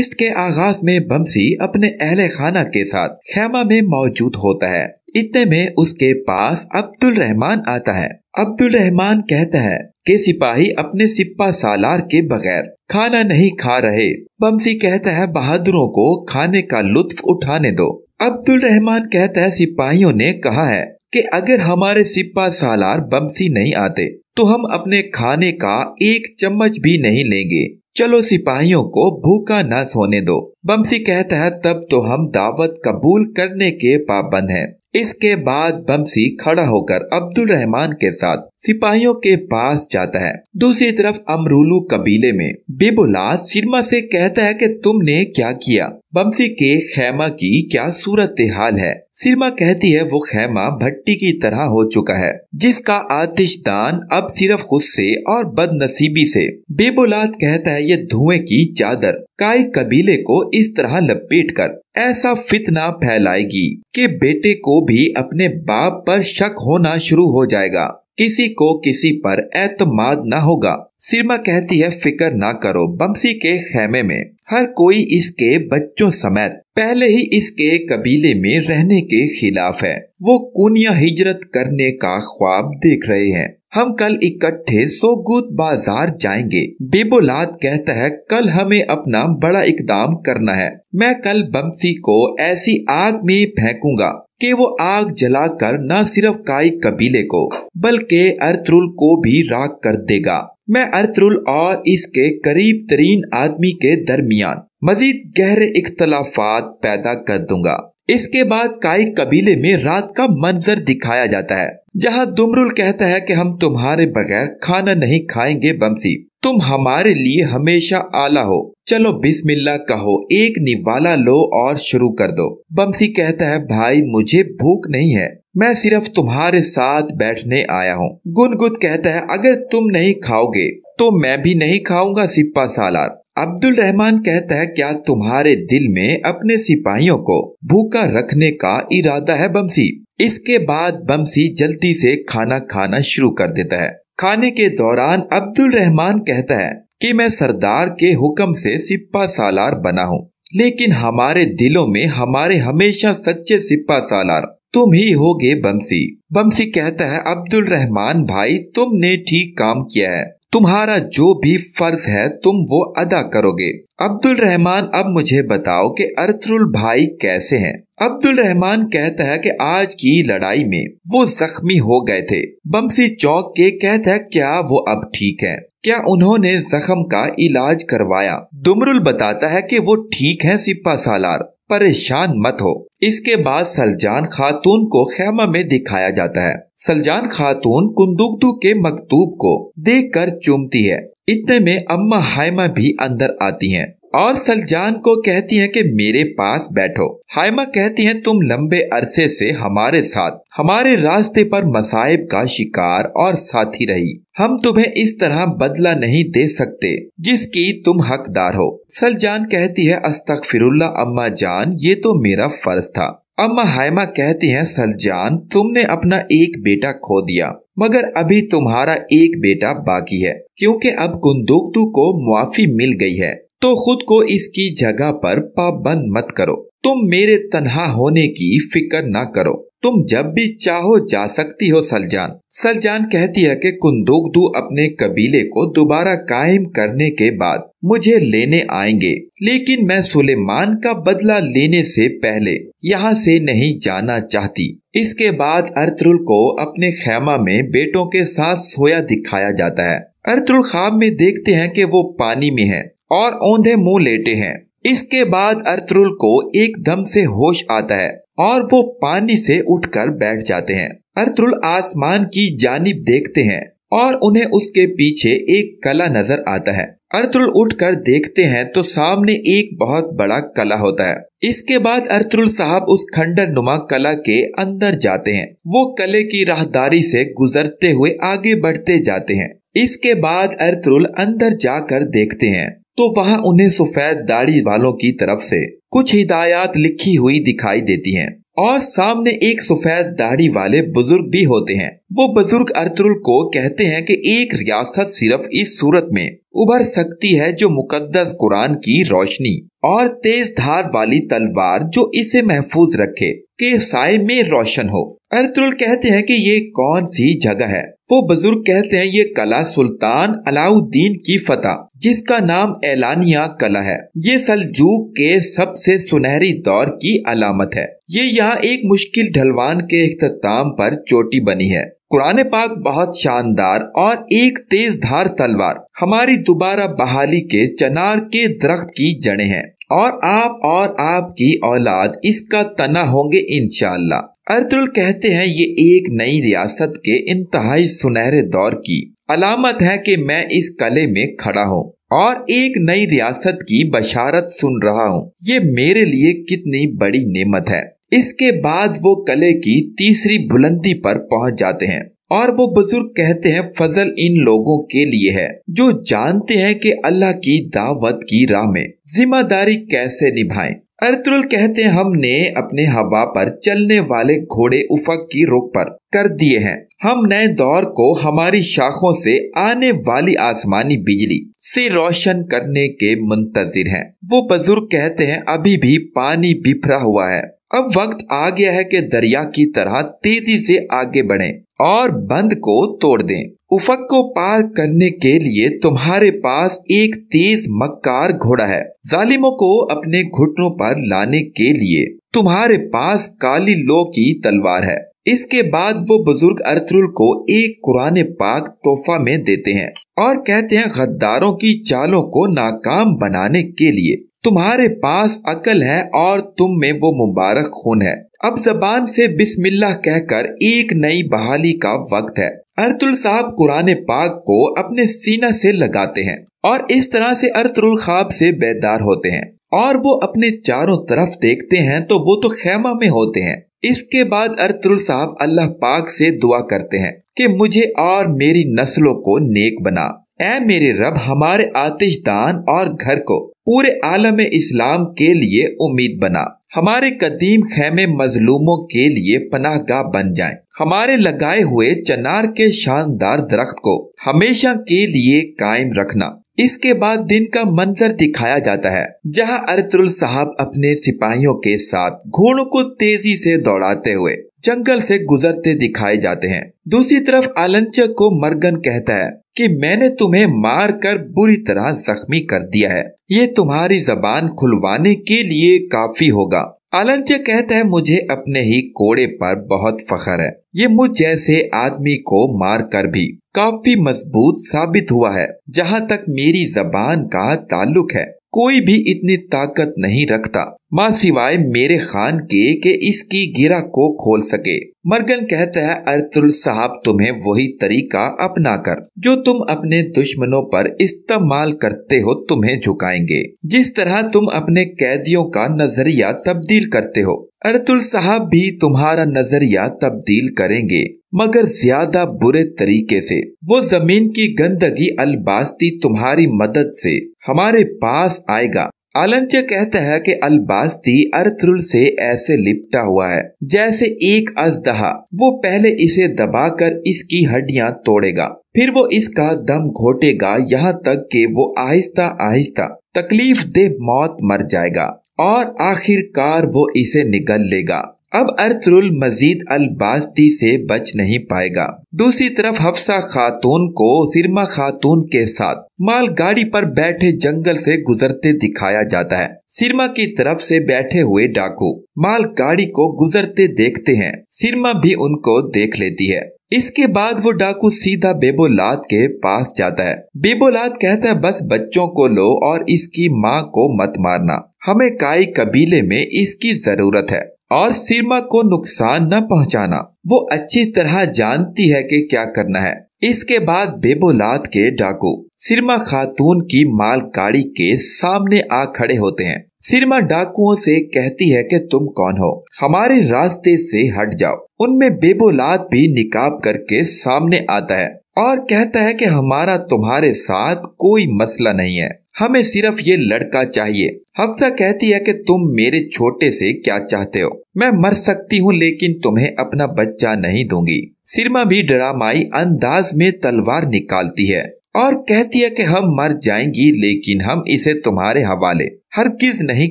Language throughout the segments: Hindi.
किस्त के आगाज में बमसी अपने अहले खाना के साथ खेमा में मौजूद होता है इतने में उसके पास अब्दुल रहमान आता है अब्दुल रहमान कहता है कि सिपाही अपने सिपा सालार के बगैर खाना नहीं खा रहे बमसी कहता है बहादुरों को खाने का लुत्फ उठाने दो अब्दुल रहमान कहता है सिपाहियों ने कहा है कि अगर हमारे सिपा सालार बमसी नहीं आते तो हम अपने खाने का एक चम्मच भी नहीं लेंगे चलो सिपाहियों को भूखा न सोने दो बमसी कहता है तब तो हम दावत कबूल करने के पाबंद हैं इसके बाद बमसी खड़ा होकर अब्दुल रहमान के साथ सिपाहियों के पास जाता है दूसरी तरफ अमरूलू कबीले में बेबुला सिरमा से कहता है कि तुमने क्या किया बमसी के खैमा की क्या सूरत हाल है सिरमा कहती है वो खैमा भट्टी की तरह हो चुका है जिसका आतिशदान अब सिर्फ गुस्से और बदनसीबी से बेबुलाद कहता है ये धुएं की चादर काय कबीले को इस तरह लपेट कर ऐसा फितना फैलाएगी कि बेटे को भी अपने बाप पर शक होना शुरू हो जाएगा किसी को किसी पर एतमाद न होगा सिरमा कहती है फिक्र ना करो बमसी के खेमे में हर कोई इसके बच्चों समेत पहले ही इसके कबीले में रहने के खिलाफ है वो कुनिया हिजरत करने का ख्वाब देख रहे हैं हम कल इकट्ठे सोगुत बाजार जाएंगे बेबोलाद कहता है कल हमें अपना बड़ा इकदाम करना है मैं कल बमसी को ऐसी आग में फेंकूंगा कि वो आग जलाकर न सिर्फ काई कबीले को बल्कि अर्थरुल को भी राख कर देगा मैं अर्थरुल और इसके करीब तरीन आदमी के दरमियान मजीद गहरे इख्तलाफात पैदा कर दूंगा इसके बाद काई कबीले में रात का मंजर दिखाया जाता है जहाँ दुमरुल कहता है कि हम तुम्हारे बगैर खाना नहीं खाएंगे बंसी तुम हमारे लिए हमेशा आला हो चलो बिस्मिल्ला कहो एक निवाला लो और शुरू कर दो बंसी कहता है भाई मुझे भूख नहीं है मैं सिर्फ तुम्हारे साथ बैठने आया हूँ गुनगुद कहता है अगर तुम नहीं खाओगे तो मैं भी नहीं खाऊंगा सिप्पा सालार अब्दुल रहमान कहता है क्या तुम्हारे दिल में अपने सिपाहियों को भूखा रखने का इरादा है बमसी इसके बाद बमसी जल्दी से खाना खाना शुरू कर देता है खाने के दौरान अब्दुल रहमान कहता है कि मैं सरदार के हुक्म से सिपा सालार बना हूँ लेकिन हमारे दिलों में हमारे हमेशा सच्चे सिपा सालार तुम ही होगे बमसी बमसी कहता है अब्दुल रहमान भाई तुमने ठीक काम किया है तुम्हारा जो भी फर्ज है तुम वो अदा करोगे अब्दुल रहमान अब मुझे बताओ कि अर्थरुल भाई कैसे हैं अब्दुल रहमान कहता है कि आज की लड़ाई में वो जख्मी हो गए थे बमसी चौक के कहता है क्या वो अब ठीक है क्या उन्होंने जख्म का इलाज करवाया दुमरुल बताता है कि वो ठीक है सिपा सालार परेशान मत हो इसके बाद सलजान खातून को खेमा में दिखाया जाता है सलजान खातून कुंदुगु के मकतूब को देख कर चूमती है इतने में अम्मा हायमा भी अंदर आती हैं। और सलजान को कहती है कि मेरे पास बैठो हाइमा कहती है तुम लंबे अरसे से हमारे साथ हमारे रास्ते पर मसाइब का शिकार और साथी रही हम तुम्हें इस तरह बदला नहीं दे सकते जिसकी तुम हकदार हो सलजान कहती है अस्तक फिरुल्ला अम्मा जान ये तो मेरा फर्ज था अम्मा हाइमा कहती है सलजान तुमने अपना एक बेटा खो दिया मगर अभी तुम्हारा एक बेटा बाकी है क्योंकि अब कुंदुकतु को मुआफी मिल गई है तो खुद को इसकी जगह पर पाबंद मत करो तुम मेरे तनहा होने की फिक्र ना करो तुम जब भी चाहो जा सकती हो सलजान सलजान कहती है कि कुंदोगदू अपने कबीले को दोबारा कायम करने के बाद मुझे लेने आएंगे लेकिन मैं सुलेमान का बदला लेने से पहले यहाँ से नहीं जाना चाहती इसके बाद अर्तुल को अपने खेमा में बेटों के साथ सोया दिखाया जाता है अर्तुल खाब में देखते हैं कि वो पानी में है और औंधे मुंह लेटे हैं इसके बाद अर्तरुल को एकदम से होश आता है और वो पानी से उठकर बैठ जाते हैं अर्थरुल आसमान की जानिब देखते हैं और उन्हें उसके पीछे एक कला नजर आता है अर्तुल उठकर देखते हैं तो सामने एक बहुत बड़ा कला होता है इसके बाद अर्तुल साहब उस खंडर नुमा कला के अंदर जाते हैं वो कले की राहदारी से गुजरते हुए आगे बढ़ते जाते हैं इसके बाद अर्तुल अंदर जाकर देखते हैं तो वहाँ उन्हें सफेद दाढ़ी वालों की तरफ से कुछ हिदायत लिखी हुई दिखाई देती हैं और सामने एक सफेद दाढ़ी वाले बुजुर्ग भी होते हैं वो बुजुर्ग अर्तुल को कहते हैं कि एक रियासत सिर्फ इस सूरत में उभर सकती है जो मुकद्दस कुरान की रोशनी और तेज धार वाली तलवार जो इसे महफूज रखे के साय में रोशन हो अर्तुल कहते हैं कि ये कौन सी जगह है वो बुजुर्ग कहते हैं ये कला सुल्तान अलाउद्दीन की फतह जिसका नाम एलानिया कला है ये सलजूक के सबसे सुनहरी दौर की अलामत है ये यहाँ एक मुश्किल ढलवान के अख्ताम पर चोटी बनी है कुरान पाक बहुत शानदार और एक तेज धार तलवार हमारी दोबारा बहाली के चनार के दरख्त की जड़े हैं और आप और आपकी औलाद इसका तना होंगे इनशाला अर्तुल कहते हैं ये एक नई रियासत के इंतहाई सुनहरे दौर की अलामत है कि मैं इस कले में खड़ा हूँ और एक नई रियासत की बशारत सुन रहा हूँ ये मेरे लिए कितनी बड़ी नेमत है इसके बाद वो कले की तीसरी बुलंदी पर पहुँच जाते हैं और वो बुजुर्ग कहते हैं फजल इन लोगों के लिए है जो जानते हैं कि अल्लाह की दावत की राह में जिम्मेदारी कैसे निभाएं अर्तुल कहते हैं हमने अपने हवा पर चलने वाले घोड़े उफक की रोक पर कर दिए हैं हम नए दौर को हमारी शाखों से आने वाली आसमानी बिजली से रोशन करने के मुंतजिर हैं। वो बुजुर्ग कहते हैं अभी भी पानी बिफरा हुआ है अब वक्त आ गया है कि दरिया की तरह तेजी से आगे बढ़े और बंद को तोड़ दें उफक को पार करने के लिए तुम्हारे पास एक तेज मक्कार घोड़ा है जालिमों को अपने घुटनों पर लाने के लिए तुम्हारे पास काली लो की तलवार है इसके बाद वो बुजुर्ग अर्थरुल को एक कुरान पाक तोहफा में देते हैं और कहते हैं गद्दारों की चालों को नाकाम बनाने के लिए तुम्हारे पास अकल है और तुम में वो मुबारक खून है अब जबान से बिस्मिल्लाह कहकर एक नई बहाली का वक्त है अर्तुल साहब कुरान पाक को अपने सीना से लगाते हैं और इस तरह से अर्तुल खाब से बेदार होते हैं और वो अपने चारों तरफ देखते हैं तो वो तो खेमा में होते हैं इसके बाद अर्तुल साहब अल्लाह पाक से दुआ करते हैं कि मुझे और मेरी नस्लों को नेक बना ए मेरे रब हमारे आतिशदान और घर को पूरे आलम इस्लाम के लिए उम्मीद बना हमारे कदीम खेमे मजलूमों के लिए पनाहगाह बन जाए हमारे लगाए हुए चनार के शानदार दरख्त को हमेशा के लिए कायम रखना इसके बाद दिन का मंजर दिखाया जाता है जहां अरतुल साहब अपने सिपाहियों के साथ घोड़ों को तेजी से दौड़ाते हुए जंगल से गुजरते दिखाए जाते हैं दूसरी तरफ आलंच को मरगन कहता है कि मैंने तुम्हें मार कर बुरी तरह जख्मी कर दिया है ये तुम्हारी जबान खुलवाने के लिए काफी होगा आलंच कहता है मुझे अपने ही कोड़े पर बहुत फखर है ये मुझ जैसे आदमी को मार कर भी काफी मजबूत साबित हुआ है जहाँ तक मेरी जबान का ताल्लुक है कोई भी इतनी ताकत नहीं रखता माँ सिवाय मेरे खान के के इसकी गिरा को खोल सके मरगन कहता है अर्तुल साहब तुम्हें वही तरीका अपना कर जो तुम अपने दुश्मनों पर इस्तेमाल करते हो तुम्हें झुकाएंगे जिस तरह तुम अपने कैदियों का नजरिया तब्दील करते हो अर्तुल साहब भी तुम्हारा नजरिया तब्दील करेंगे मगर ज्यादा बुरे तरीके से वो जमीन की गंदगी अलबास्ती तुम्हारी मदद से हमारे पास आएगा अलंज कहता है कि अलबास्ती अर्थरुल से ऐसे लिपटा हुआ है जैसे एक अजदहा वो पहले इसे दबाकर इसकी हड्डियां तोड़ेगा फिर वो इसका दम घोटेगा यहाँ तक कि वो आहिस्ता आहिस्ता तकलीफ दे मौत मर जाएगा और आखिरकार वो इसे निगल लेगा अब अर्थरुल मजीद अलबास्ती से बच नहीं पाएगा दूसरी तरफ हफ्सा खातून को सिरमा खातून के साथ माल गाड़ी पर बैठे जंगल से गुजरते दिखाया जाता है सिरमा की तरफ से बैठे हुए डाकू माल गाड़ी को गुजरते देखते हैं सिरमा भी उनको देख लेती है इसके बाद वो डाकू सीधा बेबोलाद के पास जाता है बेबोलाद कहता है बस बच्चों को लो और इसकी माँ को मत मारना हमें काई कबीले में इसकी जरूरत है और सीमा को नुकसान न पहुंचाना वो अच्छी तरह जानती है कि क्या करना है इसके बाद बेबोलाद के डाकू सिरमा खातून की माल गाड़ी के सामने आ खड़े होते हैं सिरमा डाकुओं से कहती है कि तुम कौन हो हमारे रास्ते से हट जाओ उनमें बेबोलाद भी निकाब करके सामने आता है और कहता है कि हमारा तुम्हारे साथ कोई मसला नहीं है हमें सिर्फ ये लड़का चाहिए हफ्सा कहती है कि तुम मेरे छोटे से क्या चाहते हो मैं मर सकती हूँ लेकिन तुम्हें अपना बच्चा नहीं दूंगी सिरमा भी डरामाई अंदाज में तलवार निकालती है और कहती है कि हम मर जाएंगी लेकिन हम इसे तुम्हारे हवाले हर किस नहीं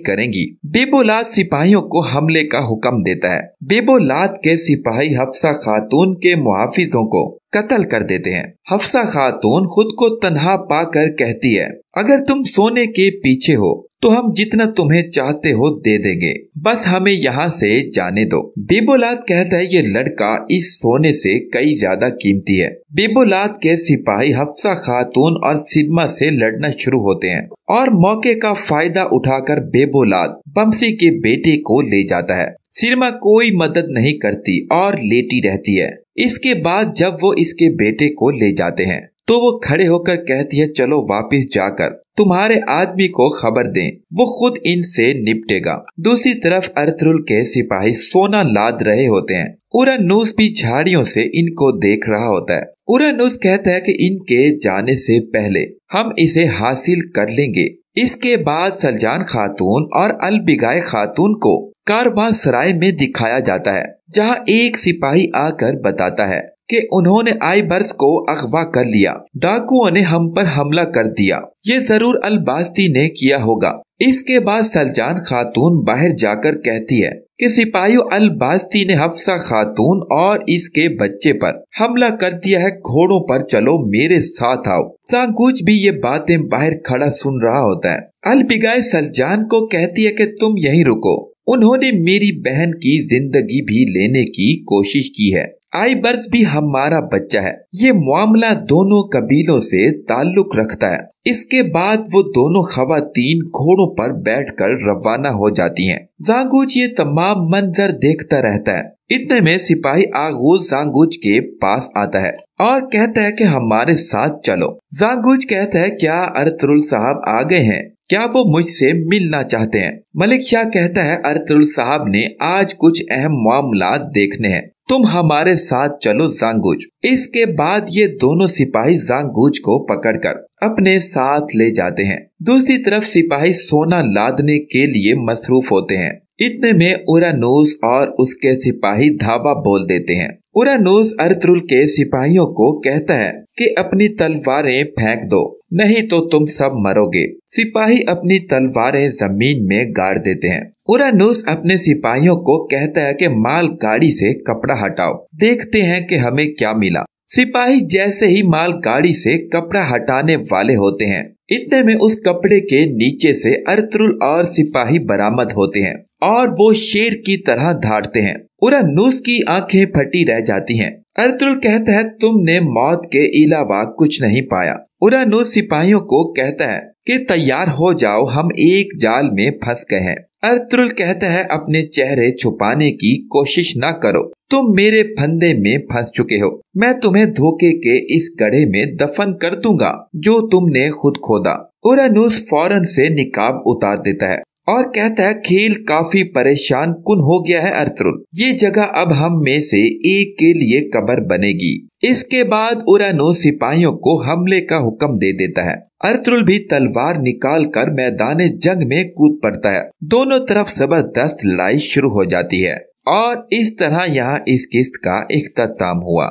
करेंगी बेबोलाद सिपाहियों को हमले का हुक्म देता है बेबोलाद के सिपाही हफ्सा खातून के मुहाफिजों को कत्ल कर देते हैं हफ्सा खातून खुद को तनहा पाकर कहती है अगर तुम सोने के पीछे हो तो हम जितना तुम्हें चाहते हो दे देंगे बस हमें यहाँ से जाने दो बेबोलाद कहता है ये लड़का इस सोने से कई ज्यादा कीमती है बेबोलाद के सिपाही हफ्सा खातून और सिदमा से लड़ना शुरू होते हैं और मौके का फायदा उठाकर बेबोलाद बमसी के बेटे को ले जाता है सिरमा कोई मदद नहीं करती और लेटी रहती है इसके बाद जब वो इसके बेटे को ले जाते हैं तो वो खड़े होकर कहती है चलो वापस जाकर तुम्हारे आदमी को खबर दें वो खुद इनसे निपटेगा दूसरी तरफ अर्थरुल के सिपाही सोना लाद रहे होते हैं उरानूस भी झाड़ियों से इनको देख रहा होता है उरानूस कहता है कि इनके जाने से पहले हम इसे हासिल कर लेंगे इसके बाद सलजान खातून और अलबिगाय खातून को कारवा सराय में दिखाया जाता है जहां एक सिपाही आकर बताता है कि उन्होंने आई बर्स को अगवा कर लिया डाकुओं ने हम पर हमला कर दिया ये जरूर अलबास्ती ने किया होगा इसके बाद सलजान खातून बाहर जाकर कहती है कि सिपाही अलबास्ती ने हफ्सा खातून और इसके बच्चे पर हमला कर दिया है घोड़ों पर चलो मेरे साथ आओ सांगूच भी ये बातें बाहर खड़ा सुन रहा होता है अलबिगाई सलजान को कहती है की तुम यही रुको उन्होंने मेरी बहन की जिंदगी भी लेने की कोशिश की है आईबर्स भी हमारा बच्चा है ये मामला दोनों कबीलों से ताल्लुक रखता है इसके बाद वो दोनों खातन घोड़ों पर बैठकर रवाना हो जाती हैं। जांगूज ये तमाम मंजर देखता रहता है इतने में सिपाही आगोज जांगूज के पास आता है और कहता है कि हमारे साथ चलो जांगूज कहता है क्या अरतरुल साहब आ गए हैं क्या वो मुझसे मिलना चाहते हैं मलिक शाह कहता है अरतुल साहब ने आज कुछ अहम मामला देखने हैं तुम हमारे साथ चलो जांगूज इसके बाद ये दोनों सिपाही जांगूज को पकड़कर अपने साथ ले जाते हैं दूसरी तरफ सिपाही सोना लादने के लिए मसरूफ होते हैं इतने में उरानूस और उसके सिपाही धाबा बोल देते हैं उरानूस अरतरुल के सिपाहियों को कहता है कि अपनी तलवारें फेंक दो नहीं तो तुम सब मरोगे सिपाही अपनी तलवारें जमीन में गाड़ देते हैं उरानुस अपने सिपाहियों को कहता है कि माल गाड़ी से कपड़ा हटाओ देखते हैं कि हमें क्या मिला सिपाही जैसे ही माल गाड़ी से कपड़ा हटाने वाले होते हैं इतने में उस कपड़े के नीचे से अर्तुल और सिपाही बरामद होते हैं और वो शेर की तरह धाड़ते हैं उरानुस की आंखें फटी रह जाती हैं। अर्तुल कहता है तुमने मौत के अलावा कुछ नहीं पाया उरानूस सिपाहियों को कहता है कि तैयार हो जाओ हम एक जाल में फंस गए हैं अर्तुल कहता है अपने चेहरे छुपाने की कोशिश ना करो तुम मेरे फंदे में फंस चुके हो मैं तुम्हें धोखे के इस गढ़े में दफन कर दूंगा जो तुमने खुद खोदा उरानूस फौरन से निकाब उतार देता है और कहता है खेल काफी परेशान कुन हो गया है अर्थरुल ये जगह अब हम में से एक के लिए कबर बनेगी इसके बाद उरानो सिपाहियों को हमले का हुक्म दे देता है अर्थरुल भी तलवार निकाल कर मैदान जंग में कूद पड़ता है दोनों तरफ जबरदस्त लड़ाई शुरू हो जाती है और इस तरह यहाँ इस किस्त का इख्ताम हुआ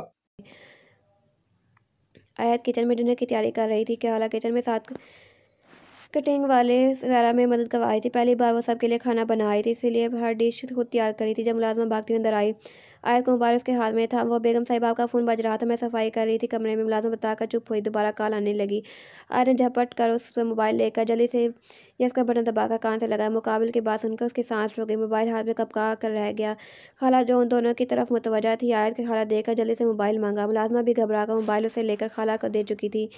आयत किचन में डिनर की तैयारी कर रही थी क्या किचन में साथ कटिंग वाले वगैरह में मदद करवाई थी पहली बार वो सबके लिए खाना बनाई थी इसीलिए हर डिश खुद तैयार करी थी जब मुलाजमा बाग के अंदर आई आयत को मुबारक उसके हाथ में था वो बेगम साहिब आपका फ़ोन बज रहा था मैं सफाई कर रही थी कमरे में मुलाजम बताकर चुप हुई दोबारा कॉल आने लगी आयत ने झपट कर उस पर मोबाइल लेकर जल्दी से यस का बटन दबाकर कान से लगाया मुकाबले के बाद सुनकर उसकी सांस रुक गई मोबाइल हाथ में कपका कर रह गया खाला जो उन दोनों की तरफ मुतवजा थी आयत के खाला देकर जल्दी से मोबाइल मांगा मुलाजमा भी घबरा कर मोबाइल उसे लेकर खाला को दे चुकी थी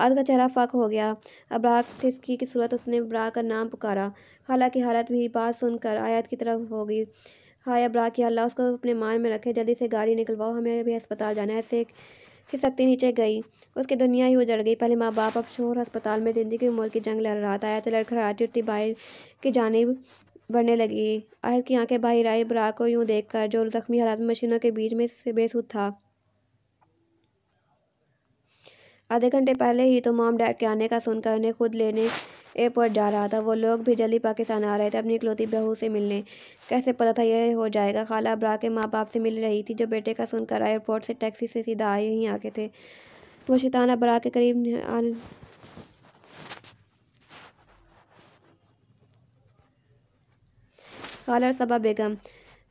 आज का चेहरा फक हो गया अबराक से इसकी सूरत उसने अबरा का नाम पुकारा खाला की हालत भी बात सुनकर आयत की तरफ हो गई हाय अब्रा या अल्लाह उसको अपने मान में रखे जल्दी से गाड़ी निकलवाओ हमें अभी अस्पताल जाना है ऐसे खिसकती नीचे गई उसकी दुनिया ही उजड़ गई पहले माँ बाप अब शोर अस्पताल में ज़िंदगी की उम्र की जंग लड़ रहा था आयत लड़खड़ाती उठती बाहर की जानब बढ़ने लगी आहिर की आंखें बाहर आई ब्रा को यूँ देख जो जख्मी हालात में मशीनों के बीच में बेसुद था आधे घंटे पहले ही तो मॉम डैड के आने का सुनकर उन्हें खुद लेने एयरपोर्ट जा रहा था वो लोग भी जल्दी पाकिस्तान आ रहे थे अपनी इकलौती बहू से मिलने कैसे पता था यह हो जाएगा खाला ब्रा के माँ बाप से मिल रही थी जो बेटे का सुनकर एयरपोर्ट से टैक्सी से सीधा आए ही आके थे वो शिताना ब्रा के करीब खाला सबा बेगम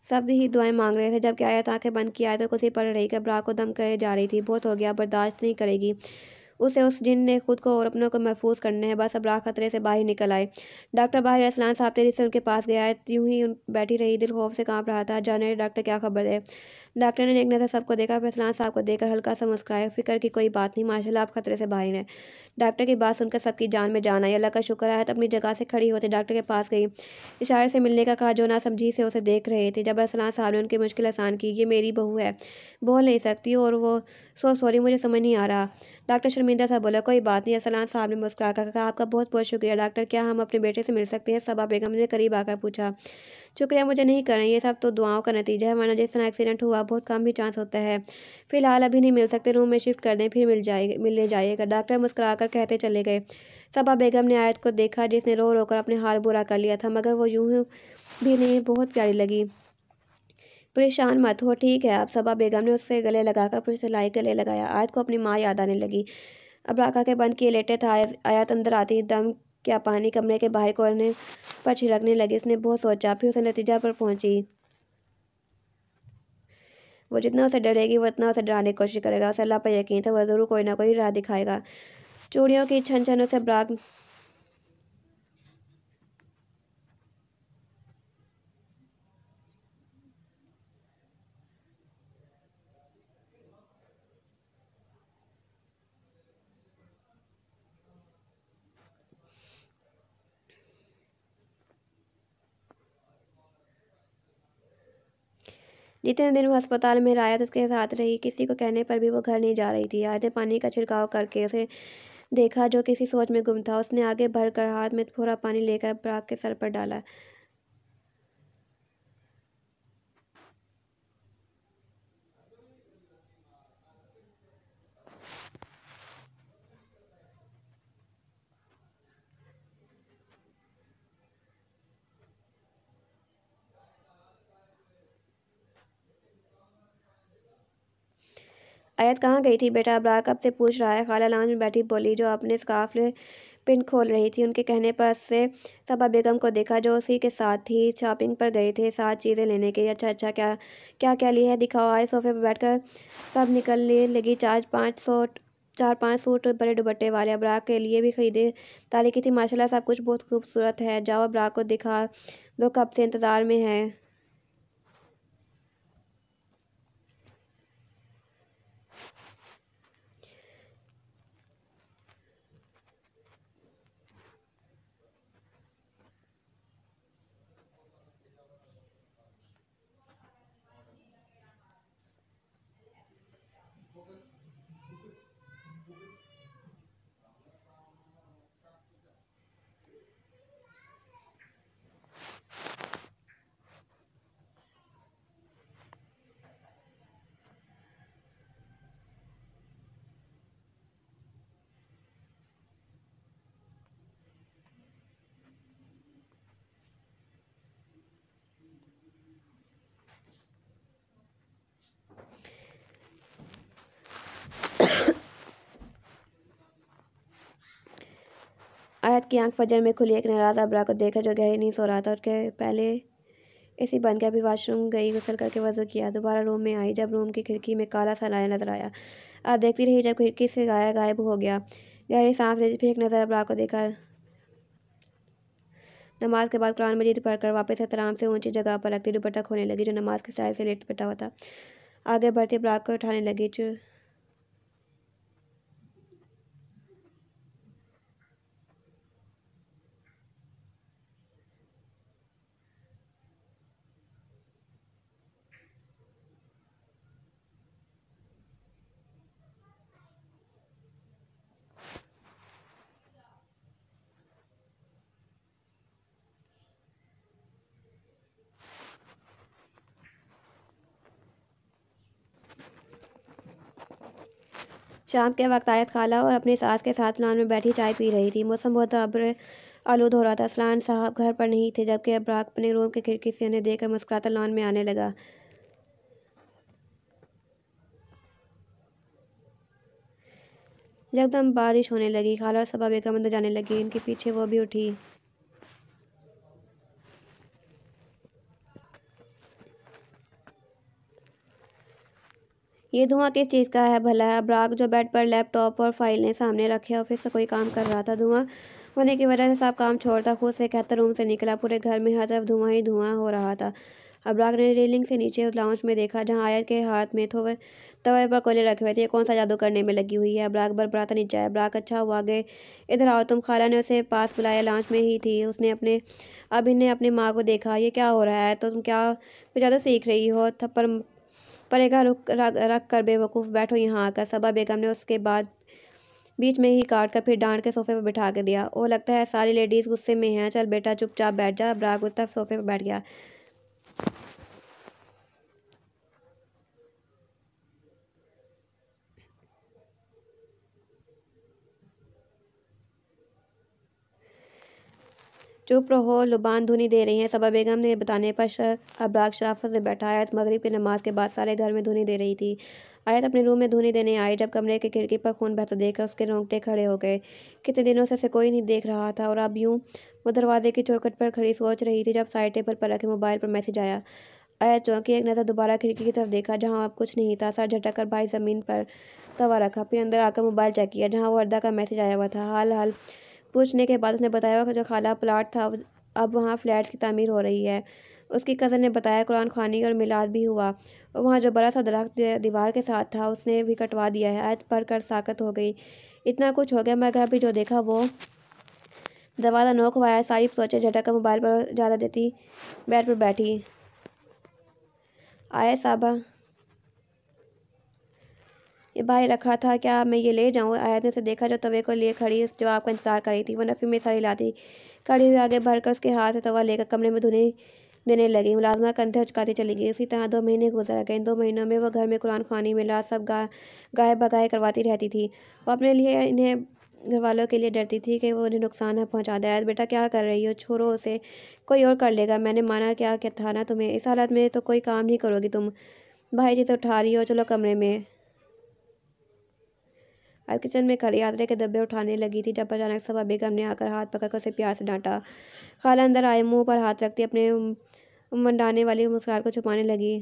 सब ही दुआएं मांग रहे थे जबकि आयत आंखें बंद की तो को ही पड़ रही घबरा को दम कहे जा रही थी बहुत हो गया बर्दाश्त नहीं करेगी उसे उस जिन ने खुद को और अपनों को महफूज करने हैं बस अब राह खतरे से बाहर निकल आए डॉक्टर बाहर असलान साहब तेजी से उनके पास गया है यूं ही उन बैठी रही दिल खौफ से कांप रहा था जाने डॉक्टर क्या खबर है डॉक्टर ने एक नज़र सबको देखा फिर असलान साहब को देखकर हल्का सा मुस्कुराया फिक्र की कोई बात नहीं माशाल्लाह आप खतरे से बाहर हैं डॉक्टर की बात सुनकर सबकी जान में जान आई अल्लाह का शुक्र आया तो अपनी जगह से खड़ी होते डॉक्टर के पास गई इशारे से मिलने का कहा जो ना समझी से उसे देख रहे थे जब असलान साहब ने उनकी मुश्किल आसान की ये मेरी बहू है बोल नहीं सकती और वो सो सॉरी मुझे समझ नहीं आ रहा डॉक्टर शर्मिंदा साहब बोला कोई बात नहीं असलान साहब ने मुस्कुरा कर कहा आपका बहुत बहुत शुक्रिया डॉक्टर क्या हम अपने बेटे से मिल सकते हैं सबा बेगम ने करीब आकर पूछा शुक्रिया मुझे नहीं करें ये सब तो दुआओं का नतीजा है वरना जिस तरह एक्सीडेंट हुआ बहुत कम ही चांस होता है फिलहाल अभी नहीं मिल सकते रूम में शिफ्ट कर दें फिर मिल जाए मिलने जाइएगा डॉक्टर मुस्करा कर कहते चले गए सबा बेगम ने आयत को देखा जिसने रो रो कर अपने हाल बुरा कर लिया था मगर वो यूं भी नहीं बहुत प्यारी लगी परेशान मत हो ठीक है अब सबा बेगम ने उससे गले लगाकर फिर सिलाई लाई गले लगाया आयत को अपनी माँ याद आने लगी अब राका के बंद किए लेटे था आयत अंदर आती दम क्या पानी कमरे के बाहर कोने पर छिड़कने लगी उसने बहुत सोचा फिर उसे नतीजा पर पहुंची वो जितना उसे डरेगी वो उतना उसे डराने की कोशिश करेगा उसे अल्लाह पर यकीन था वह ज़रूर कोई ना कोई राह दिखाएगा चूड़ियों की छन छन उसे ब्राक जितने दिन वो अस्पताल में रायत तो उसके साथ रही किसी को कहने पर भी वो घर नहीं जा रही थी आधे पानी का छिड़काव करके उसे देखा जो किसी सोच में गुम था उसने आगे बढ़कर हाथ में थोड़ा पानी लेकर प्राग के सर पर डाला आयत कहाँ गई थी बेटा अब राकब से पूछ रहा है खाला लाउंज में बैठी बोली जो अपने स्काफ पिन खोल रही थी उनके कहने पर से सबा बेगम को देखा जो उसी के साथ थी शॉपिंग पर गए थे साथ चीज़ें लेने के लिए अच्छा अच्छा क्या क्या क्या लिया है दिखाओ आए सोफे पर बैठकर सब निकलने लगी चार पाँच सौ चार पाँच सूट बड़े दुबट्टे वाले अबराक के लिए भी खरीदे तारीखी थी माशाल्लाह सब कुछ बहुत खूबसूरत है जाओ अबराक को दिखा दो कब से इंतज़ार में है अहद की आंख फजर में खुली एक नाराज़ अबरा को देखा जो गहरी नहीं सो रहा था और के पहले इसी बंद के अभी वाशरूम गई गुसल करके वजू किया दोबारा रूम में आई जब रूम की खिड़की में काला सा लाया नजर आया आज देखती रही जब खिड़की से गाया गायब हो गया गहरी सांस लेती फिर एक नज़र अबरा को देखा नमाज के बाद कुरान मजीद पढ़कर वापस एहतराम से ऊंची जगह पर रखती दुपट्टा खोने लगी जो नमाज के स्टाइल से लेट पटा हुआ था आगे बढ़ती ब्राक को उठाने लगी जो शाम के वक्त आयत खाला और अपनी सास के साथ लॉन में बैठी चाय पी रही थी मौसम बहुत अब्र आलूद हो रहा था असलान साहब घर पर नहीं थे जबकि अब्राक अपने रूम की खिड़की से उन्हें देखकर मुस्कुराता लॉन में आने लगा यकदम बारिश होने लगी खाला और सबा बेगम अंदर जाने लगी इनके पीछे वो भी उठी ये धुआं किस चीज़ का है भला है ब्राक जो बेड पर लैपटॉप और फाइलें सामने रखे ऑफिस का कोई काम कर रहा था धुआं होने की वजह से साहब काम छोड़ता खुद से कहता रूम से निकला पूरे घर में हर तरफ धुआं ही धुआं हो रहा था राग ने रेलिंग से नीचे उस लाउंज में देखा जहाँ आयत के हाथ में थोवे तवे पर कोयले रखे हुए थे कौन सा जादू करने में लगी हुई है बर बरबराता नीचे आया अबराग अच्छा हुआ गए इधर आओ तुम खाला ने उसे पास बुलाया लाउंज में ही थी उसने अपने अभिन ने अपनी माँ को देखा ये क्या हो रहा है तो तुम क्या कोई जादू सीख रही हो थप्पड़ पड़ेगा रुक रख रख कर बेवकूफ़ बैठो यहाँ आकर सबा बेगम ने उसके बाद बीच में ही काट कर फिर डांट के सोफे पर बिठा के दिया वो लगता है सारी लेडीज़ गुस्से में हैं चल बेटा चुपचाप बैठ जा अब राग उत्तर सोफे पर बैठ गया चुप रहो लुबान धुनी दे रही हैं सबा बेगम ने बताने पर अब्राग शराफत से बैठा आयत मगरब की नमाज के बाद सारे घर में धुनी दे रही थी आयत अपने रूम में धुनी देने आई जब कमरे की खिड़की पर खून बहता देखकर उसके रोंगटे खड़े हो गए कितने दिनों से उसे कोई नहीं देख रहा था और अब यूँ वो दरवाजे की चौखट पर खड़ी सोच रही थी जब साइड टेबल पर रखे मोबाइल पर मैसेज आया आया चौंकी एक नज़र दोबारा खिड़की की तरफ देखा जहाँ अब कुछ नहीं था सर झटक कर भाई ज़मीन पर तवा रखा फिर अंदर आकर मोबाइल चेक किया जहाँ वो अर्दा का मैसेज आया हुआ था हाल हाल पूछने के बाद उसने बताया कि जो खाला प्लाट था अब वहाँ फ़्लैट्स की तमीर हो रही है उसकी कज़न ने बताया कुरान खानी और मिलाद भी हुआ और वहाँ जो बड़ा सा दरख्त दीवार के साथ था उसने भी कटवा दिया है आयत पढ़ कर साकत हो गई इतना कुछ हो गया मगर अभी जो देखा वो दरवाजा नोक हुआ सारी सोचे झटक कर मोबाइल पर ज़्यादा देती बेड पर बैठी आए साहबा ये भाई रखा था क्या मैं ये ले जाऊँ आयत तो ने उसे देखा जो तवे को लिए खड़ी जो आपका इंतजार कर रही थी वो नफ़ी में सारी लाती खड़ी हुई आगे भरकर उसके हाथ से तवा लेकर कमरे में धुने देने लगी मुलाजमा कंधे उचकाती चली गई इसी तरह दो महीने गुजर गए इन दो महीनों में वह घर में कुरान खानी मिला सब गा गाय बगाए करवाती रहती थी वो अपने लिए इन्हें घर वालों के लिए डरती थी कि वो उन्हें नुकसान ना पहुंचा दे बेटा क्या कर रही हो छोरो उसे कोई और कर लेगा मैंने माना क्या क्या था ना तुम्हें इस हालत में तो कोई काम नहीं करोगी तुम भाई जी से तो उठा रही हो चलो कमरे में आज किचन में खाली यात्रा के दब्बे उठाने लगी थी जब अचानक सबा बेगम ने आकर हाथ कर उसे प्यार से डांटा खाला अंदर आए मुंह पर हाथ रखती अपने मंडाने वाली मुस्कान को छुपाने लगी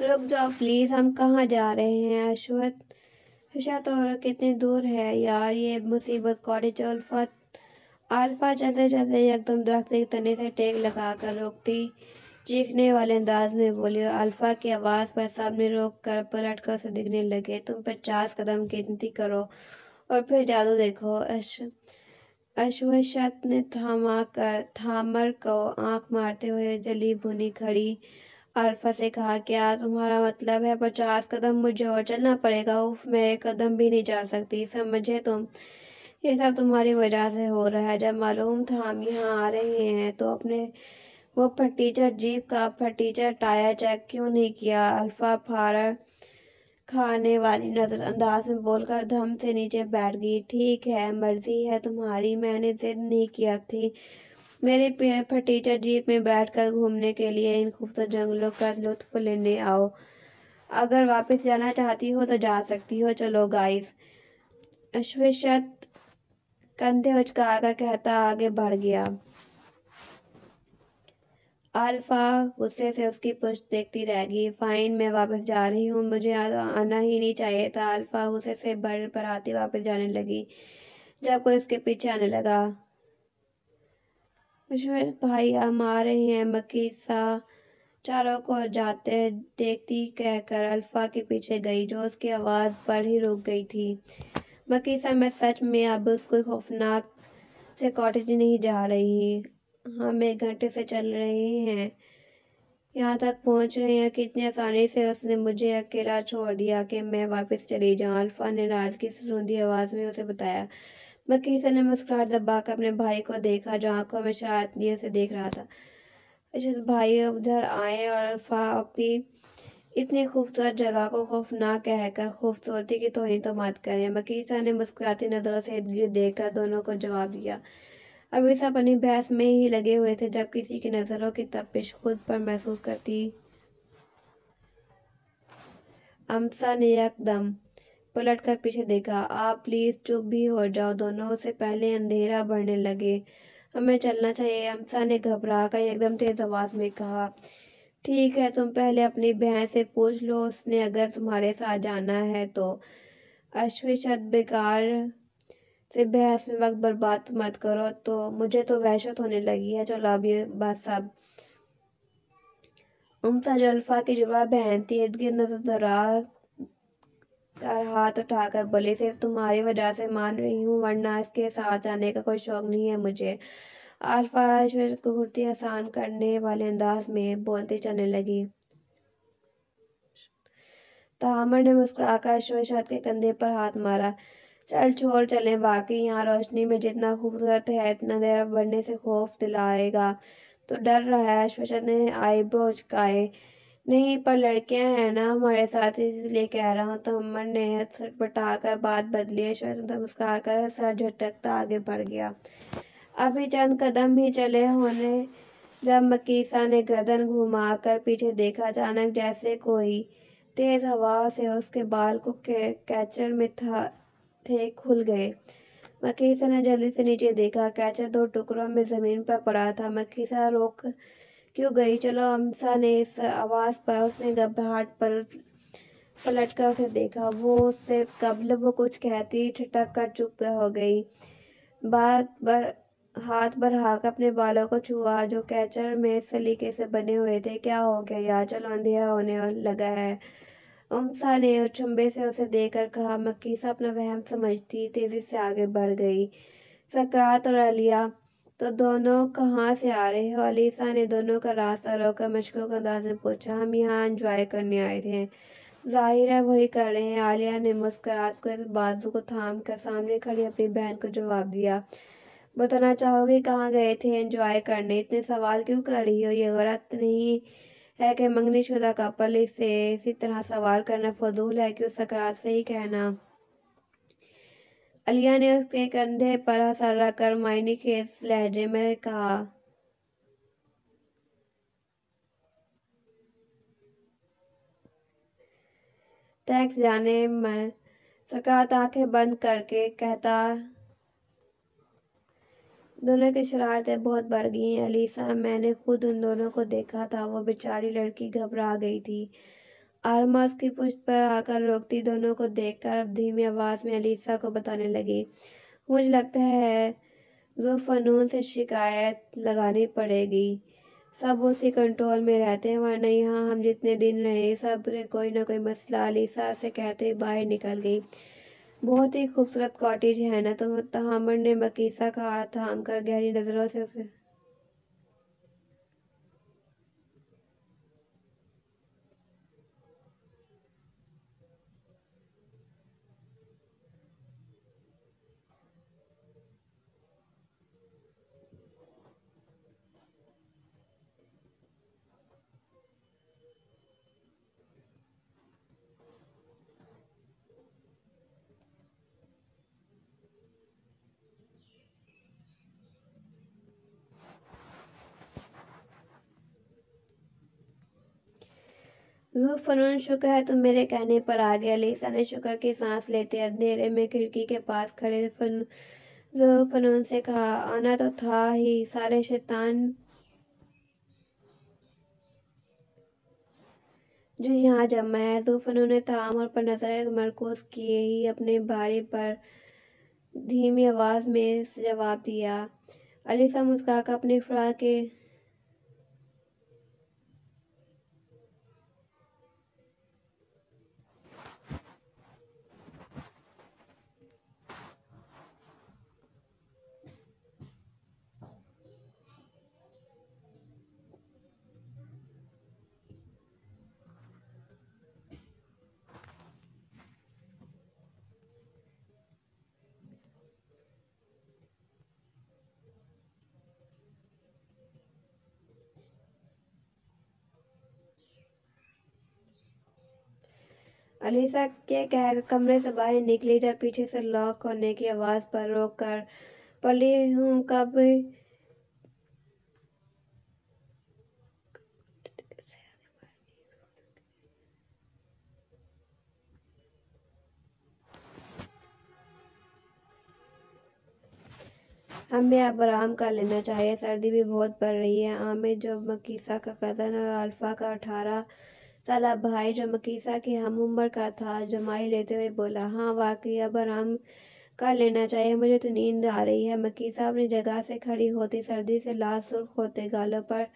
रुक जाओ प्लीज़ हम कहाँ जा रहे हैं अश्वत अश्वत और कितनी दूर है यार ये मुसीबत कॉलेज अल्फा आल्फा चलते चलते एकदम दरख्त के तने से टेक लगा कर रोकती चीखने वाले अंदाज में बोली अल्फा की आवाज़ पर सामने रोक कर पलट कर उसे दिखने लगे तुम पचास कदम गिनती करो और फिर जादू देखो अश अश्वशत ने थामा कर थामर को आंख मारते हुए जली भुनी खड़ी अल्फा से कहा क्या तुम्हारा मतलब है पचास कदम मुझे और चलना पड़ेगा उफ मैं एक कदम भी नहीं जा सकती समझे तुम ये सब तुम्हारी वजह से हो रहा है जब मालूम था हम यहाँ आ रहे हैं तो अपने वो फटीचर जीप का फटीचर टायर चेक क्यों नहीं किया अल्फा फार खाने वाली नज़रअंदाज में बोलकर धम से नीचे बैठ गई ठीक है मर्जी है तुम्हारी मैंने जिद नहीं किया थी मेरे फटीचर जीप में बैठकर घूमने के लिए इन खूबसूरत जंगलों का लुत्फ लेने आओ अगर वापस जाना चाहती हो तो जा सकती हो चलो गाइस अश्वेशत कंधे उचकाकर कहता आगे बढ़ गया अल्फा गुस्से से उसकी पुष्ट देखती रह गई फाइन मैं वापस जा रही हूँ मुझे आना ही नहीं चाहिए था अल्फा गुस्से से बढ़ पर आती वापस जाने लगी जब कोई उसके पीछे आने लगा मशहूर भाई रहे हैं बकीसा चारों को जाते देखती कहकर अल्फा के पीछे गई जो उसकी आवाज़ पर ही रुक गई थी बकीसा मैं सच में अब उसको खौफनाक से कॉटेज नहीं जा रही हम हाँ, एक घंटे से चल रहे हैं यहाँ तक पहुँच रहे हैं कितनी आसानी से उसने मुझे अकेला छोड़ दिया कि मैं वापस चली जाऊँ अल्फा ने राज की सुरूंदी आवाज़ में उसे बताया बकीसा ने मुस्कुराहट दबाकर अपने भाई को देखा जो आंखों में शरारतियों से देख रहा था जिस अच्छा, तो भाई उधर आए और अल्फापी इतनी खूबसूरत जगह को खौफ ना कहकर खूबसूरती की तोहनी तो मत करें बकीसा ने मुस्कुराती नज़रों से इर्द गिर्द देखकर दोनों को जवाब दिया अभी सब अपनी बहस में ही लगे हुए थे जब किसी की नज़रों की तपिश खुद पर महसूस करती अमसा ने यकदम पलट कर पीछे देखा आप प्लीज़ चुप भी हो जाओ दोनों से पहले अंधेरा बढ़ने लगे हमें चलना चाहिए हमसा ने घबरा कर एकदम तेज़ आवाज़ में कहा ठीक है तुम पहले अपनी बहन से पूछ लो उसने अगर तुम्हारे साथ जाना है तो अश्विशत बेकार से बहस में वक्त बर्बाद मत करो तो मुझे तो वहशत होने लगी है चलो अब ये बात सब उमसा जल्फा की जुड़ा बहन थी इर्द गिर्द नजर कर हाथ उठाकर बोले सिर्फ तुम्हारी वजह से मान रही हूँ वरना इसके साथ जाने का कोई शौक नहीं है मुझे आलफा अशरत कुर्ती आसान करने वाले अंदाज में बोलते चलने लगी तामर ने मुस्कुराकर अशरत के कंधे पर हाथ मारा चल छोड़ चले बाकी यहाँ रोशनी में जितना खूबसूरत है इतना देर बढ़ने से खौफ दिलाएगा तो डर रहा है अशरत ने आईब्रो उचकाए नहीं पर लड़कियां हैं ना हमारे साथ इसलिए कह रहा हूँ तो अमर ने बटा कर बात बदली यशवंत तो मुस्कुरा कर सर झटकता आगे बढ़ गया अभी चंद कदम ही चले होने जब मकीसा ने गर्दन घुमाकर पीछे देखा अचानक जैसे कोई तेज हवा से उसके बाल को के, कैचर में था थे खुल गए मकीसा ने जल्दी से नीचे देखा कैचर दो टुकड़ों में ज़मीन पर पड़ा था मकीसा रोक क्यों गई चलो अमसा ने इस आवाज़ पर उसने घबराहट पर पलट कर उसे देखा वो उससे कबल वो कुछ कहती ठटक कर चुप हो गई बात बर हाथ बढ़ाकर हाँ अपने बालों को छुआ जो कैचर में सलीके से बने हुए थे क्या हो गया यार चलो अंधेरा होने लगा है उमसा ने चंबे से उसे देखकर कहा मक्कीसा अपना वहम समझती तेज़ी से आगे बढ़ गई सकरात और अलिया तो दोनों कहाँ से आ रहे हो अलीसा ने दोनों का रास्ता रोका मशकों का अंदाज में पूछा हम यहाँ इंजॉय करने आए थे जाहिर है वही कर रहे हैं आलिया ने मुस्करात को बाजू को थाम कर सामने खड़ी अपनी बहन को जवाब दिया बताना चाहोगे कहाँ गए थे इंजॉय करने इतने सवाल क्यों कर रही हो ये गलत नहीं है कि मंगनी शुदा कपल इसे इसी तरह सवाल करना फजूल है कि उस सकरात से ही कहना अलिया ने उसके कंधे पर हसर रखकर मायने खेस लहजे में कहा टैक्स जाने में सकात तो आंखें बंद करके कहता दोनों की शरारतें बहुत बढ़ गई हैं अलीसा मैंने खुद उन दोनों को देखा था वो बेचारी लड़की घबरा गई थी आलमास की पुष्ट पर आकर रोकती दोनों को देखकर धीमी आवाज में अलीसा को बताने लगी मुझे लगता है जो फ़नून से शिकायत लगानी पड़ेगी सब उसी कंट्रोल में रहते हैं वरना यहाँ हम जितने दिन रहे सब कोई ना कोई मसला अलीसा से कहते बाहर निकल गई बहुत ही खूबसूरत कॉटेज है ना तो तहमर ने बकीसा का हाथ थाम कर गहरी नज़रों से जूफनून शुक्र है तुम मेरे कहने पर आ गए अलीसा ने शुक्र की सांस लेते अंधेरे में खिड़की के पास खड़े फन से कहा आना तो था ही सारे शैतान जो यहाँ जमा है जुल्फनून ने और पर नजर मरकोज किए ही अपने भारी पर धीमी आवाज़ में जवाब दिया अलीसा मुस्कुराकर अपने फ्रा के अलीसा के कहकर कमरे से बाहर निकली जब पीछे से लॉक होने की आवाज़ पर रोक कर पली हूँ कब हमें अब आराम कर लेना चाहिए सर्दी भी बहुत पड़ रही है आमिर जो मकीसा का कज़न और अल्फ़ा का अठारह साला भाई जो मकीसा के हम उम्र का था जमाई लेते हुए बोला हाँ वाकई अब आराम कर लेना चाहिए मुझे तो नींद आ रही है मकीसा अपनी जगह से खड़ी होती सर्दी से लाल सुर्ख होते गालों पर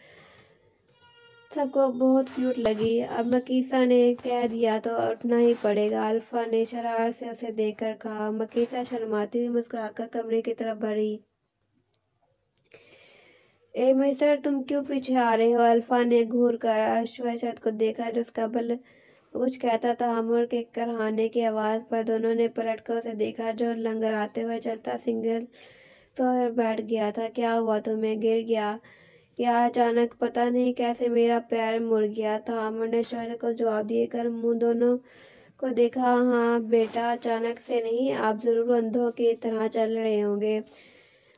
सबको बहुत क्यूट लगी अब मकीसा ने कह दिया तो उठना ही पड़ेगा अल्फा ने शरार से उसे देखकर कहा मकीसा शर्माती हुई मुस्कुराकर कमरे की तरफ बढ़ी ए मिस्टर तुम क्यों पीछे आ रहे हो अल्फा ने घूर कर अश्वशत को देखा जिसका बल कुछ कहता था हमर के करहाने की आवाज़ पर दोनों ने पलट कर उसे देखा जो लंगराते हुए चलता सिंगल तो बैठ गया था क्या हुआ तुम्हें गिर गया या अचानक पता नहीं कैसे मेरा पैर मुड़ गया था अमर ने शहर को जवाब दिए कर मुँह दोनों को देखा हाँ बेटा अचानक से नहीं आप ज़रूर अंधों की तरह चल रहे होंगे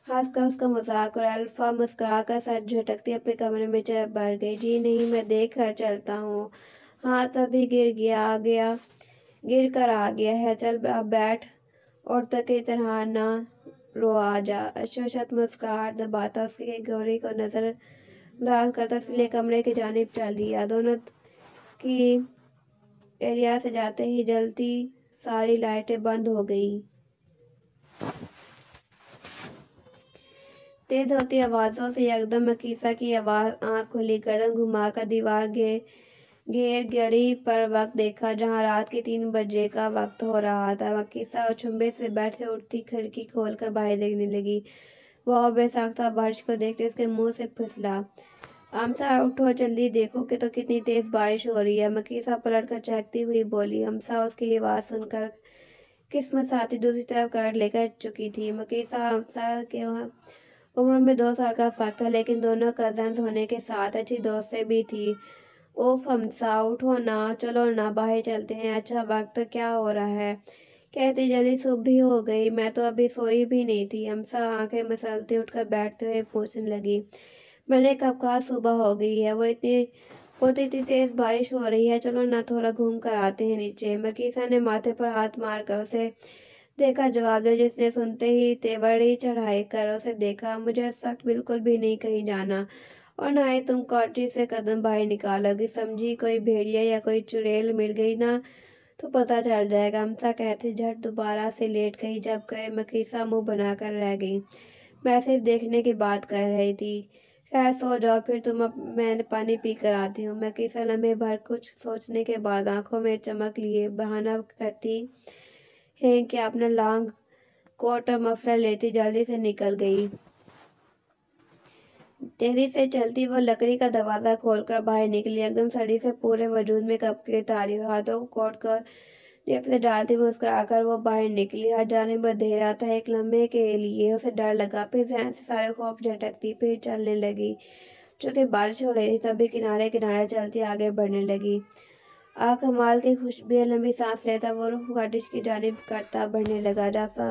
खासकर उसका मजाक और अल्फा मुस्करा कर सर झटकती अपने कमरे में जब भर गई जी नहीं मैं देख कर चलता हूँ हाँ तभी गिर गया आ गया गिर कर आ गया है चल अब बैठ और तक की तरह ना आ जा अशोशत मुस्कुराहट दबाता उसके गौरी को नज़र दाल करता सिले कमरे की जानब चल दिया दोनों की एरिया से जाते ही जलती सारी लाइटें बंद हो गई तेज होती आवाज़ों से एकदम अकीसा की आवाज़ आंख खुली गर्दन घुमाकर दीवार घेर घेर घड़ी पर वक्त देखा जहाँ रात के तीन बजे का वक्त हो रहा था वकीसा अचुंबे से बैठे उठती खिड़की खोलकर बाहर देखने लगी वह बेसाख्ता बारिश को देखते उसके मुंह से फिसला हमसा उठो जल्दी देखो कि तो कितनी तेज़ बारिश हो रही है मकीसा पलट कर चहकती हुई बोली हमसा उसकी आवाज़ सुनकर किस्मत साथी दूसरी तरफ कर लेकर चुकी थी मकीसा हमसा के उम्र में दो साल का फर्क था लेकिन दोनों कजन्स होने के साथ अच्छी दोस्तें भी थी ओफ हमसा उठो ना चलो ना बाहर चलते हैं अच्छा वक्त क्या हो रहा है कहते जल्दी सुबह भी हो गई मैं तो अभी सोई भी नहीं थी हमसा आंखें मसलती उठकर बैठते हुए पूछने लगी मैंने कब कहा सुबह हो गई है वो इतनी बहुत तो इतनी तेज़ बारिश हो रही है चलो ना थोड़ा घूम कर आते हैं नीचे मकीसा ने माथे पर हाथ मार कर उसे देखा जवाब दे जिसने सुनते ही ते बड़ी चढ़ाई कर उसे देखा मुझे सख्त बिल्कुल भी नहीं कहीं जाना और ना ही तुम कॉटरी से कदम बाहर निकालोगी समझी कोई भेड़िया या कोई चुड़ैल मिल गई ना तो पता चल जाएगा हमसा कहते झट दोबारा से लेट गई जब गए मकीसा मुंह बनाकर रह गई मैं सिर्फ देखने की बात कर रही थी खैर सो जाओ फिर तुम अब मैं पानी पी कर आती हूँ मकीसा लम्हे भर कुछ सोचने के बाद आंखों में चमक लिए बहाना करती हैं कि अपना लॉन्ग कोट और मफलर लेती जल्दी से निकल गई तेजी से चलती वो लकड़ी का दरवाज़ा खोलकर बाहर निकली एकदम सर्दी से पूरे वजूद में कप के तारी हाथों को कोट कर जब से डालती आकर वो बाहर निकली हर जाने पर दे रहा था एक लम्बे के लिए उसे डर लगा फिर जहन से सारे खौफ झटकती फिर चलने लगी चूँकि बारिश हो रही थी तभी किनारे किनारे चलती आगे बढ़ने लगी आ कमाल की खुशबियाँ लंबी सांस लेता वो रुख गार्डिश की जानब करता बढ़ने लगा जाता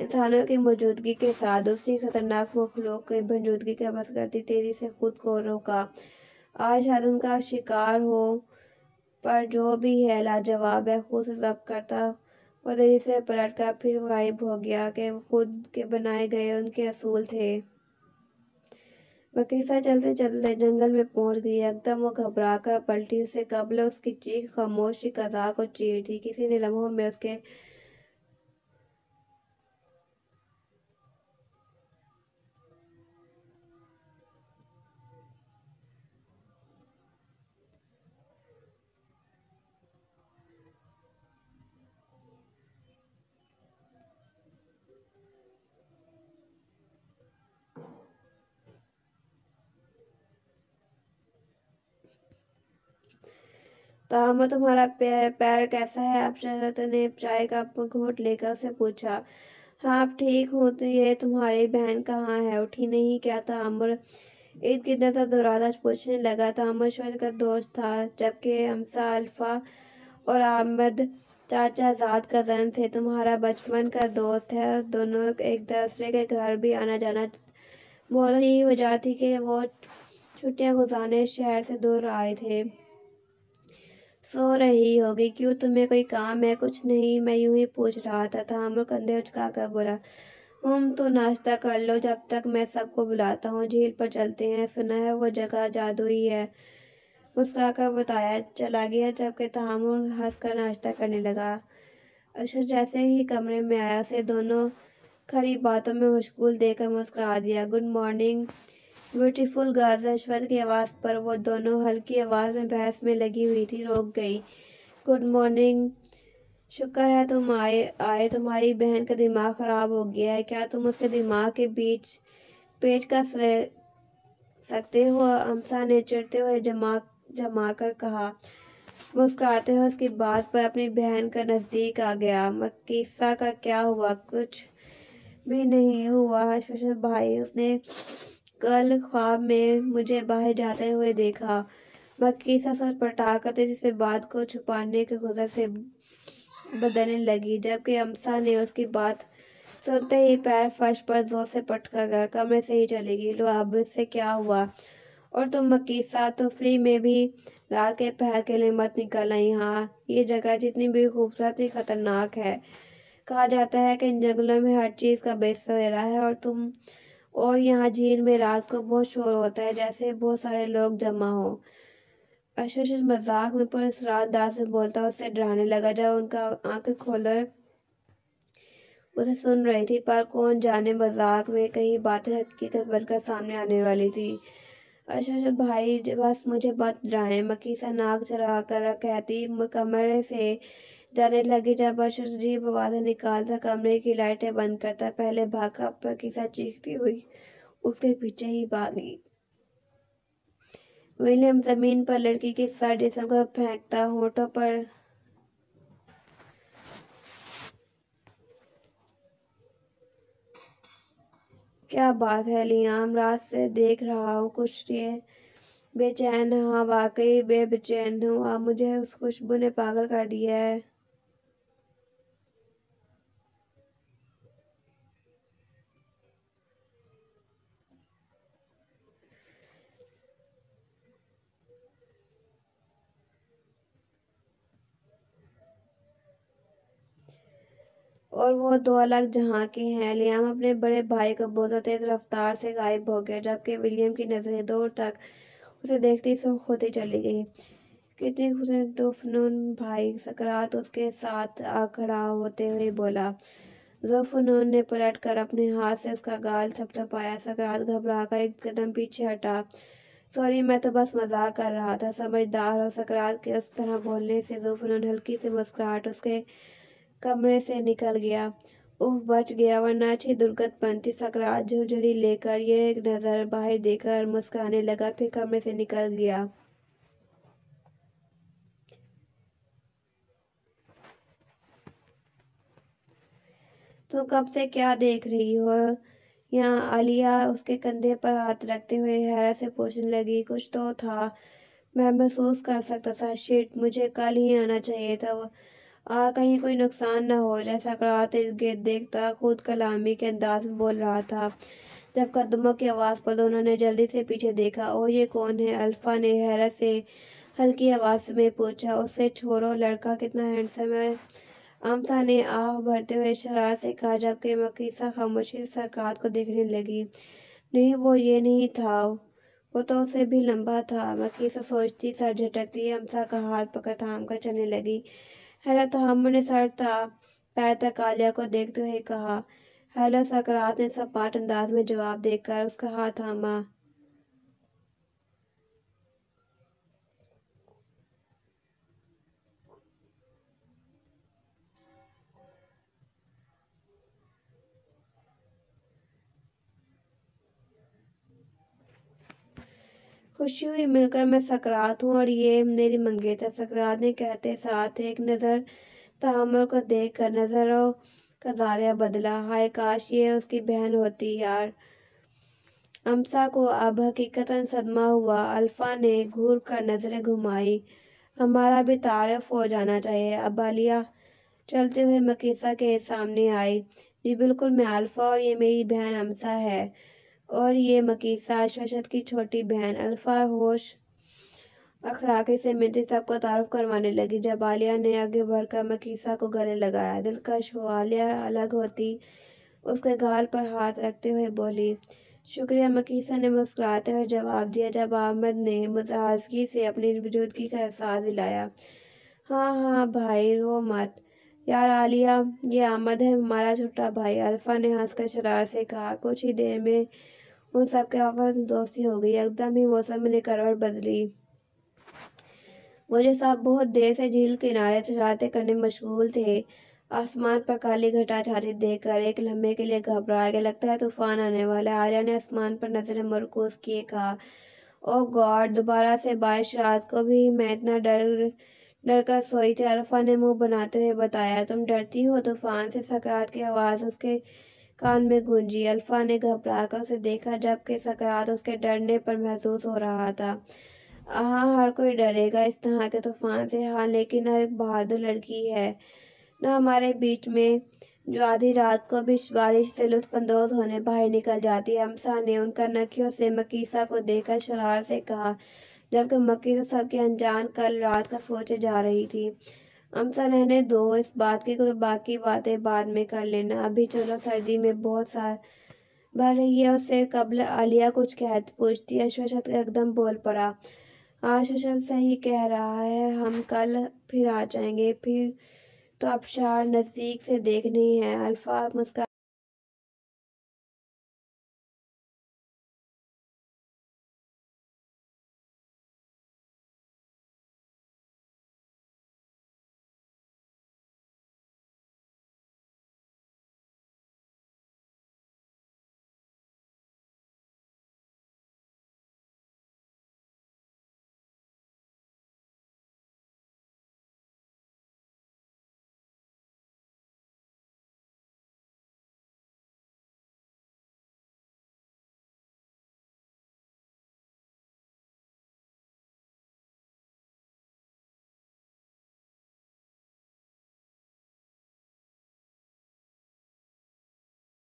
इंसानों की मौजूदगी के साथ दूसरी खतरनाक मखलूक की मौजूदगी के बस करती तेज़ी से खुद को रोका आज शायद उनका शिकार हो पर जो भी है लाजवाब है खुद से जब करता वो तेज़ी से पलट कर फिर गायब हो गया कि खुद के बनाए गए उनके असूल थे बकीसा चलते चलते जंगल में पहुंच गई एकदम वो घबरा कर पलटी उसे कबल उसकी चीख खामोशी कजा को चीर थी किसी ने लम्हों में उसके ताहम तुम्हारा पैर पैर कैसा है आप शरत ने चाय का घोट लेकर उसे पूछा हाँ आप ठीक हो तो ये तुम्हारी बहन कहाँ है उठी नहीं क्या था अमर ईद कितना था दुरादा पूछने लगा था अमर शोर का दोस्त था जबकि हमसा अल्फा और आमद चाचा आजाद कज़न थे तुम्हारा बचपन का दोस्त है दोनों एक दूसरे के घर भी आना जाना बहुत ही वजह थी कि वो छुट्टियां गुजारने शहर से दूर आए थे सो रही होगी क्यों तुम्हें कोई काम है कुछ नहीं मैं यूं ही पूछ रहा था थामर कंधे कर बोला हम तो नाश्ता कर लो जब तक मैं सबको बुलाता हूँ झील पर चलते हैं सुना है वो जगह जादुई है कर बताया चला गया जबकि हंस कर नाश्ता करने लगा अशर जैसे ही कमरे में आया उसे दोनों खड़ी बातों में मुश्कूल देकर मुस्करा दिया गुड मॉर्निंग ब्यूटीफुल गर्ल अश्वर की आवाज़ पर वो दोनों हल्की आवाज़ में बहस में लगी हुई थी रोक गई गुड मॉर्निंग शुक्र है तुम आए आए तुम्हारी बहन का दिमाग ख़राब हो गया है क्या तुम उसके दिमाग के बीच पेट का सह सकते हो हमसा ने चिड़ते हुए जमा जमा कर कहा मुस्कराते हुए उसकी बात पर अपनी बहन का नज़दीक आ गया मकीसा का क्या हुआ कुछ भी नहीं हुआ हर्ष भाई उसने कल ख्वाब में मुझे बाहर जाते हुए देखा मकीसा सर पटा जिसे बात को छुपाने के गुजर से बदलने लगी जबकि अमसा ने उसकी बात सुनते ही पैर फर्श पर जोर से पटका गया कमरे से ही चली गई लो अब इससे क्या हुआ और तुम मकीसा तो फ्री में भी ला के पह के लिए मत निकल आई हाँ ये जगह जितनी भी खूबसूरत ही खतरनाक है कहा जाता है कि इन जंगलों में हर चीज़ का बेसरा तो है और तुम और यहाँ झील में रात को बहुत शोर होता है जैसे बहुत सारे लोग जमा हो अशोश मजाक में रात दास से बोलता उसे डराने लगा जब उनका आंखें खोले उसे सुन रही थी पर कौन जाने मजाक में कई बातें हकीकत बनकर सामने आने वाली थी अशोश भाई बस मुझे मत डराए मकीसा नाक चढ़ा कर कहती कमरे से डरे लगी जब अशुद्ध जीव निकालता कमरे की लाइटें बंद करता पहले भागा पर किसा चीखती हुई उसके पीछे ही भागी विलियम जमीन पर लड़की के साथ जिसम को फेंकता होठों पर क्या बात है लियाम रात से देख रहा हूँ कुछ ये बेचैन हाँ वाकई बे बेचैन हूँ आप मुझे उस खुशबू ने पागल कर दिया है और वो दो अलग जहाँ के हैं लियाम अपने बड़े भाई को बहुत तेज रफ्तार से गायब हो गया जबकि विलियम की नज़रें दूर तक उसे देखते ही होती चली गई कितने तो फनून भाई सकरात उसके साथ आ खड़ा होते हुए बोला फनून ने पलट कर अपने हाथ से उसका गाल थपथपाया सकरात घबरा कर एक कदम पीछे हटा सॉरी मैं तो बस मजाक कर रहा था समझदार और सकरात के उस तरह बोलने से फनून हल्की सी मुस्कुराहट उसके कमरे से निकल गया उफ बच गया वरना अच्छी दुर्गत पंथी सकरात झुझड़ी लेकर यह एक नज़र बाहर देकर मुस्काने लगा फिर कमरे से निकल गया तो कब से क्या देख रही हो यहाँ आलिया उसके कंधे पर हाथ रखते हुए हैरा से पूछने लगी कुछ तो था मैं महसूस कर सकता था शिट मुझे कल ही आना चाहिए था आ, कहीं कोई नुकसान ना हो जाए सकरात इर्द देखता खुद कलामी के अंदाज में बोल रहा था जब कदमों की आवाज़ पर दोनों ने जल्दी से पीछे देखा और ये कौन है अल्फा ने हैरत से हल्की आवाज़ में पूछा उससे छोरो लड़का कितना हैंडसम है आमसा ने आह भरते हुए शरारत से कहा जबकि मकीसा खामोशी सरकार को देखने लगी नहीं वो ये नहीं था वो तो उसे भी लंबा था मकीसा सोचती सर झटकती हमसा का हाथ पकड़ थाम कर चलने लगी तो हम ने सर था पैर तक आलिया को देखते हुए कहा हेलो सकरात ने सपाट अंदाज में जवाब देकर उसका हाथ थामा खुशी हुई मिलकर मैं सकरात हूँ और ये मेरी मंगेतर सकरात ने कहते साथ एक नज़र तहमल को देख कर नज़र का जाविया बदला हाय काश ये उसकी बहन होती यार अमसा को अब हकीकता सदमा हुआ अल्फ़ा ने घूर कर नज़रें घुमाई हमारा भी तारफ़ हो जाना चाहिए अबालिया चलते हुए मकीसा के सामने आई जी बिल्कुल मैं अल्फ़ा और ये मेरी बहन अमसा है और ये मकीसा शशत की छोटी बहन अल्फ़ा होश अखलाक से मिर्जी साहब को तारफ़ करवाने लगी जब आलिया ने आगे बढ़कर मकीसा को गले लगाया दिलकश हो आलिया अलग होती उसके गाल पर हाथ रखते हुए बोली शुक्रिया मकीसा ने मुस्कुराते हुए जवाब दिया जब आहमद ने मुजाजगी से अपनी वजूदगी का एहसास दिलाया हाँ हाँ भाई रो मत यार आलिया ये आमद है हमारा छोटा भाई अल्फ़ा ने हंसकर शरार से कहा कुछ ही देर में उन सब के आपस में दोस्ती हो गई एकदम ही मौसम ने करवट बदली मुझे सब बहुत देर से झील किनारे शरारते करने मशगूल थे आसमान पर काली घटा छाती देख कर एक लम्हे के लिए घबरा गया लगता है तूफान आने वाला आर्या ने आसमान पर नजर मरकूज किए कहा ओ गॉड दोबारा से बारिश रात को भी मैं इतना डर डर कर सोई थी अल्फा ने मुंह बनाते हुए बताया तुम डरती हो तूफान से सकरात की आवाज़ उसके कान में गूंजी अल्फा ने कर उसे देखा जबकि सकरात उसके डरने पर महसूस हो रहा था हाँ हर कोई डरेगा इस तरह के तूफान से हाँ लेकिन अब एक बहादुर लड़की है ना हमारे बीच में जो आधी रात को भी बारिश से लुत्फानंदोज होने बाहर निकल जाती है हमसा ने उनका नकियों से मकीसा को देखकर शरार से कहा जबकि मकीसा सबके अनजान कल रात का सोचे जा रही थी हम सर रहने दो इस बात की कोई बाकी बातें बाद में कर लेना अभी चलो सर्दी में बहुत सा भर रही है उससे कबल आलिया कुछ कह पूछती अश्वशत एकदम बोल पड़ा आश्वशत हाँ, सही कह रहा है हम कल फिर आ जाएंगे फिर तो अब शार नज़दीक से देखनी है अल्फा मुस्का